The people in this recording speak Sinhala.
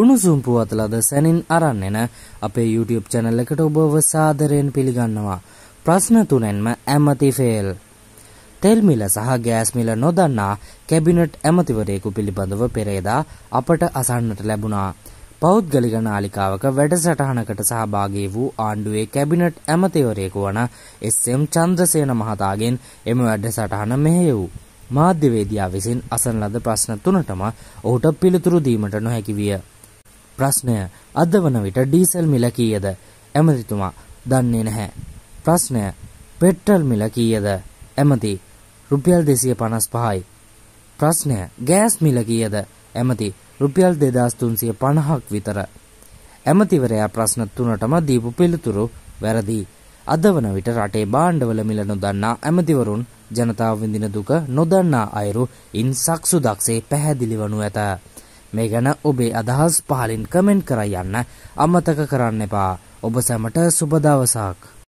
උණුසුම් පුවත් ලද සැනින් අරන් එන අපේ YouTube channel එකට ඔබව සාදරයෙන් පිළිගන්නවා. ප්‍රශ්න තුනෙන්ම ඇමති ෆේල්. තෙල් මිල සහ ගෑස් මිල නොදන්නා කැබිනට් ඇමතිවරයෙකු පිළිබඳව පෙරේදා අපට අසන්නට ලැබුණා. පෞද්ගලික නාලිකාවක වැඩසටහනකට සහභාගී වූ ආණ්ඩුවේ කැබිනට් ඇමතිවරයෙකු වන එස්.එම්. චන්ද්‍රසේන මහතාගෙන් එම වැඩසටහන මෙහෙයවූ. මාධ්‍යවේදියා විසින් අසන ලද ප්‍රශ්න තුනටම ඔහුට පිළිතුරු දීමට නොහැකි විය. ප්‍රශ්නය අද වන විට ඩීසල් මිල කීයද? ඇමතිතුමා දන්නේ නැහැ. ප්‍රශ්නය පෙට්‍රල් මිල කීයද? ඇමති රුපියල් 255යි. ප්‍රශ්නය ගෑස් මිල කීයද? ඇමති රුපියල් 2350ක් විතර. ඇමතිවරයා ප්‍රශ්න තුනටම දීපු පිළිතුරු වැරදි. අද වන විට රටේ භාණ්ඩවල මිල නොදන්නා ඇමතිවරුන් ජනතාව විඳින දුක නොදන්නා අයරු ඉන් සක්සු දක්සේ පැහැදිලි වනු ඇත. මේ ගැන ඔබේ අදහස් පහලින් කමෙන්ට් කර යන්න අමතක කරන්න එපා. ඔබ සැමට සුබ දවසක්.